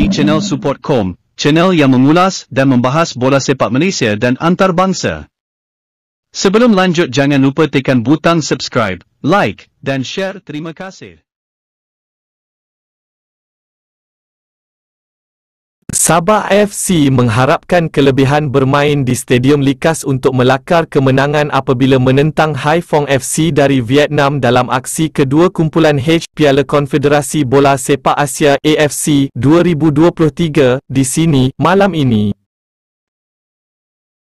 di channel support.com, channel yang mengulas dan membahas bola sepak Malaysia dan antarabangsa. Sebelum lanjut jangan lupa tekan butang subscribe, like dan share. Terima kasih. Sabah FC mengharapkan kelebihan bermain di Stadium Likas untuk melakar kemenangan apabila menentang Haiphong FC dari Vietnam dalam aksi kedua kumpulan H Piala Konfederasi Bola Sepak Asia AFC 2023 di sini malam ini.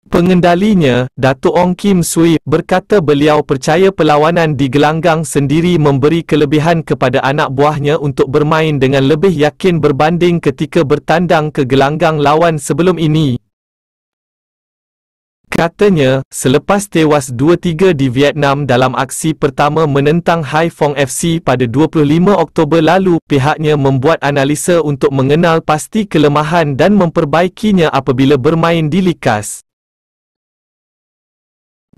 Pengendalinya, Datuk Ong Kim Sui, berkata beliau percaya perlawanan di gelanggang sendiri memberi kelebihan kepada anak buahnya untuk bermain dengan lebih yakin berbanding ketika bertandang ke gelanggang lawan sebelum ini. Katanya, selepas tewas 2-3 di Vietnam dalam aksi pertama menentang Hai Phong FC pada 25 Oktober lalu, pihaknya membuat analisa untuk mengenal pasti kelemahan dan memperbaikinya apabila bermain di likas.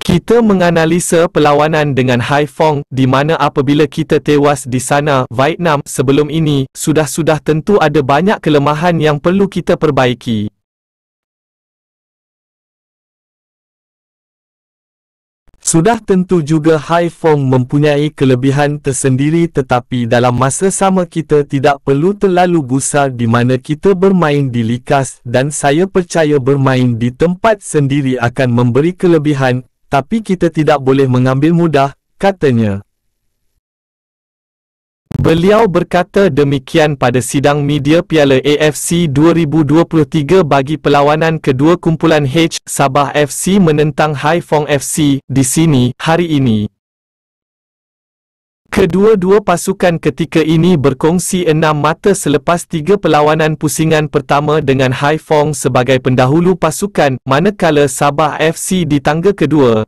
Kita menganalisa perlawanan dengan Hai Haiphong di mana apabila kita tewas di sana Vietnam sebelum ini sudah-sudah tentu ada banyak kelemahan yang perlu kita perbaiki. Sudah tentu juga Hai Haiphong mempunyai kelebihan tersendiri tetapi dalam masa sama kita tidak perlu terlalu gusar di mana kita bermain di likas dan saya percaya bermain di tempat sendiri akan memberi kelebihan tapi kita tidak boleh mengambil mudah, katanya. Beliau berkata demikian pada sidang media Piala AFC 2023 bagi perlawanan kedua kumpulan H Sabah FC menentang Haiphong FC di sini hari ini. Kedua-dua pasukan ketika ini berkongsi enam mata selepas tiga perlawanan pusingan pertama dengan Fong sebagai pendahulu pasukan, manakala Sabah FC di tangga kedua.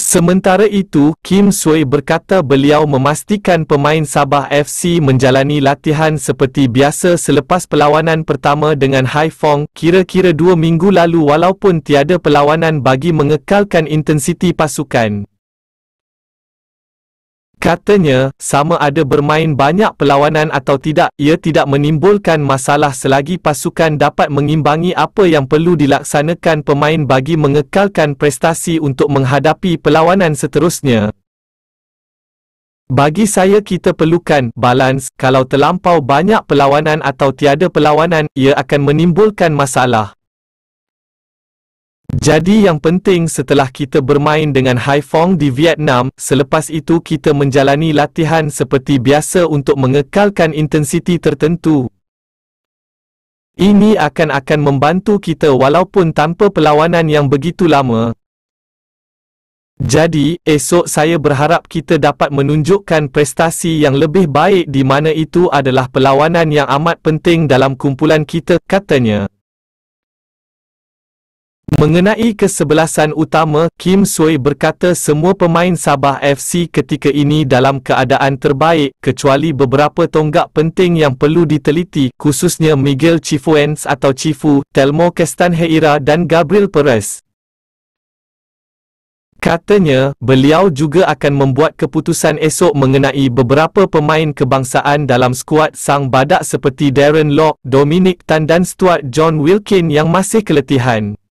Sementara itu, Kim Sui berkata beliau memastikan pemain Sabah FC menjalani latihan seperti biasa selepas perlawanan pertama dengan Fong kira-kira dua minggu lalu walaupun tiada perlawanan bagi mengekalkan intensiti pasukan. Katanya, sama ada bermain banyak perlawanan atau tidak, ia tidak menimbulkan masalah selagi pasukan dapat mengimbangi apa yang perlu dilaksanakan pemain bagi mengekalkan prestasi untuk menghadapi perlawanan seterusnya. Bagi saya kita perlukan balance, kalau terlampau banyak perlawanan atau tiada perlawanan, ia akan menimbulkan masalah. Jadi yang penting setelah kita bermain dengan Haifong di Vietnam, selepas itu kita menjalani latihan seperti biasa untuk mengekalkan intensiti tertentu. Ini akan akan membantu kita walaupun tanpa perlawanan yang begitu lama. Jadi, esok saya berharap kita dapat menunjukkan prestasi yang lebih baik di mana itu adalah perlawanan yang amat penting dalam kumpulan kita, katanya. Mengenai kesebelasan utama, Kim Sui berkata semua pemain Sabah FC ketika ini dalam keadaan terbaik kecuali beberapa tonggak penting yang perlu diteliti khususnya Miguel Chifuens atau Chifu, Telmo Castanheira dan Gabriel Perez. Katanya, beliau juga akan membuat keputusan esok mengenai beberapa pemain kebangsaan dalam skuad sang badak seperti Darren Locke, Dominic Tan dan Stuart John Wilkin yang masih keletihan.